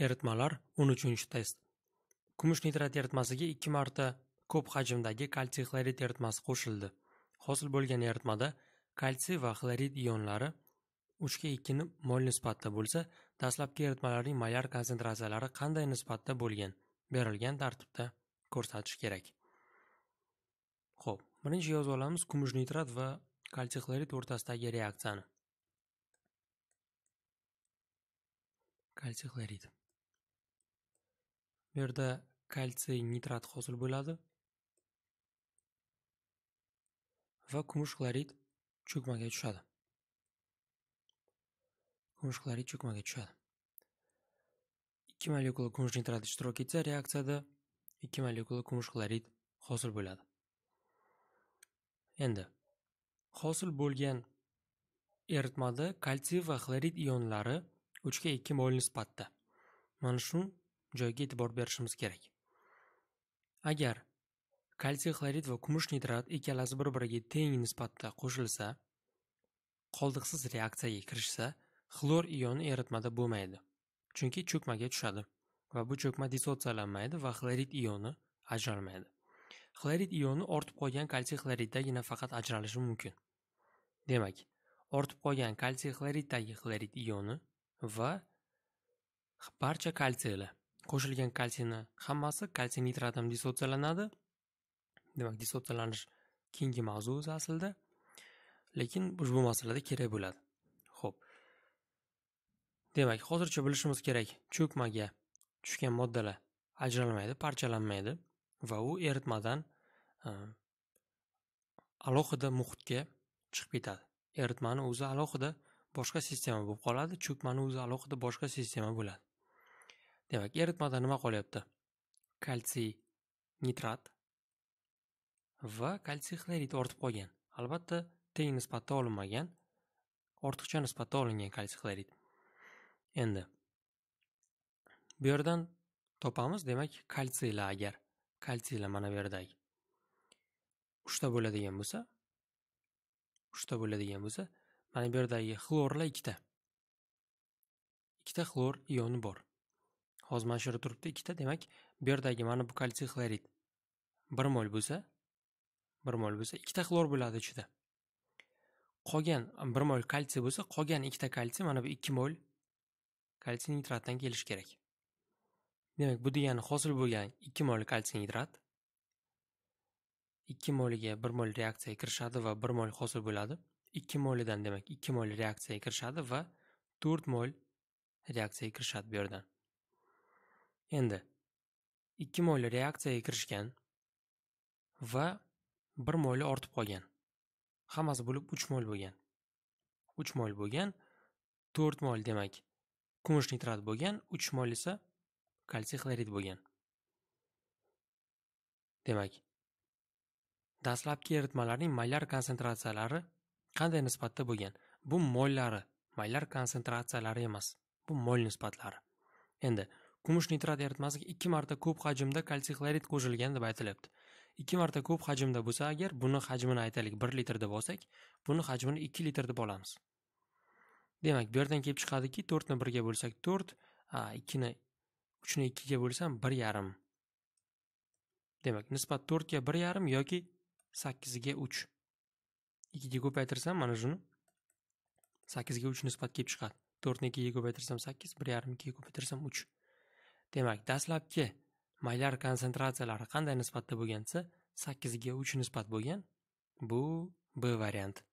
Eritmalar 13-test. Kumush nitrat eritmasiga 2 marta ko'p hajmdagi kalsiy xlorid eritmasi qo'shildi. Hosil bo'lgan eritmada kalsiy va xlorid ionlari 3:2 ga mol nisbatda bo'lsa, dastlabki eritmalarning mayar konsentratsiyalari qanday nisbatda bo'lgan berilgan tartibda ko'rsatish kerak. Xo'p, birinchi yozib olamiz kumush nitrat va kalsiy xlorid o'rtasidagi reaksiyani. Kalsiy xlorid Bu yerda kalsiy nitrat hosil bo'ladi va kumush xlorid cho'kmaga tushadi kumush xlorid cho'kmaga tushadi ikki molekula kumush nitrat ishtirok etsa reaksiyada ikki molekula kumush xlorid hosil bo'ladi endi hosil bo'lgan eritmada kalsiy va xlorid ionlari uchga ikki mol nisbatda mana shu joyga e'tibor berishimiz kerak agar kalsiy xlorid va kumush nitrat ikkalasi bir biriga teng nisbatda qo'shilsa qoldiqsiz reaksiyaga kirishsa xlor ioni eritmada bo'lmaydi chunki cho'kmaga tushadi va bu cho'kma dissotsiyalanmaydi va xlorid ioni ajralmaydi xlorid ioni ortib qolgan kalsiy xloriddagina faqat ajralishi mumkin demak ortib qolgan kalsiy xloriddagi xlorid ioni va barcha kalsiylar qo'shilgan kalsiyni hammasi kalsiy nitratim dissotsiyalanadi demak dissotsiyalanish keyingi mavzu o'zi aslida lekin ushbu masalada kerak bo'ladi ho'p demak hozircha bilishimiz kerak cho'kmaga tushgan moddalar ajralmaydi parchalanmaydi va u eritmadan e, alohida muhitga chiqib ketadi eritmani o'zi alohida boshqa sistema bo'lib qoladi cho'kmani o'zi alohida boshqa sistema bo'ladi Demak, eritmada nima qolyapti? Kalsiy nitrat va kalsiy xlorid ortib qolgan. Albatta, teng nisbatda olinmagan, ortiqcha nisbatda olingan kalsiy xlorid. Endi bu yerdan topamiz, demak, kalsiylar agar kalsiylar mana bu yerdagi 3 ta bo'ladigan bo'lsa, 3 ta bo'ladigan bo'lsa, mana bu yerdagi xlorlar ikkita. Ikkita xlor ioni bor. Hozir mana shu yerda turibdi ikkita, demak, bu yerdagi mana bu kalsiy xlorid 1 mol bo'lsa, 1 mol bo'lsa, ikkita xlor bo'ladi ichida. Qolgan 1 mol kalsiy bo'lsa, qolgan ikkita kalsiy mana bu 2 mol kalsiy nitratdan kelish kerak. Demak, bu degani hosil bo'lgan 2 mol kalsiy nitrat 2 moliga 1 mol reaksiyaga kirishadi va 1 mol hosil bo'ladi. 2 molidan demak 2 mol reaksiyaga kirishadi va 4 mol reaksiyaga kirishadi bu yerdan. Endi, ikki moyli reaksiyaga kirishgan va bir moyli ortib qolgan. Hammasi bo'lib 3 moyl bo'lgan. 3 moyl bo'lgan 4 moyl demak, kumush nitrat bo'lgan, 3 moyl esa kalsiy xlorid bo'lgan. Demak, dastlabki eritmalarning mollar konsentratsiyalari qanday nisbatda bo'lgan? Bu mollari, mollar konsentratsiyalari emas, bu mol nisbatlari. Endi Kumush nitrat eritmasiga 2 marta ko'p hajmda kalsiy xlorid qo'shilgan deb aytilyapti. 2 marta ko'p hajmda bo'lsa, agar buni hajmini aytaylik 1 litr deb olsak, buni hajmini 2 litr deb olamiz. Demak, bu yerdan kelib chiqadiki, 4 ni 1 ga bo'lsak 4, ikkini 2 ni 3 ni 2 ga bo'lsam 1.5. Demak, nisbat 4 ga 1.5 yoki 8 ga 3. 2 ga ko'paytirsam mana shuni 8 ga 3 nisbat kelib chiqadi. 4 ni 2 ga ko'paytirsam 8, 1.5 2 ga ko'paytirsam 3. Demak, dastlabki maylar konsentratsiyalari qanday nisbatda bo'lgan desa, sakkizga uch nisbat bo'lgan. Bu B varianti.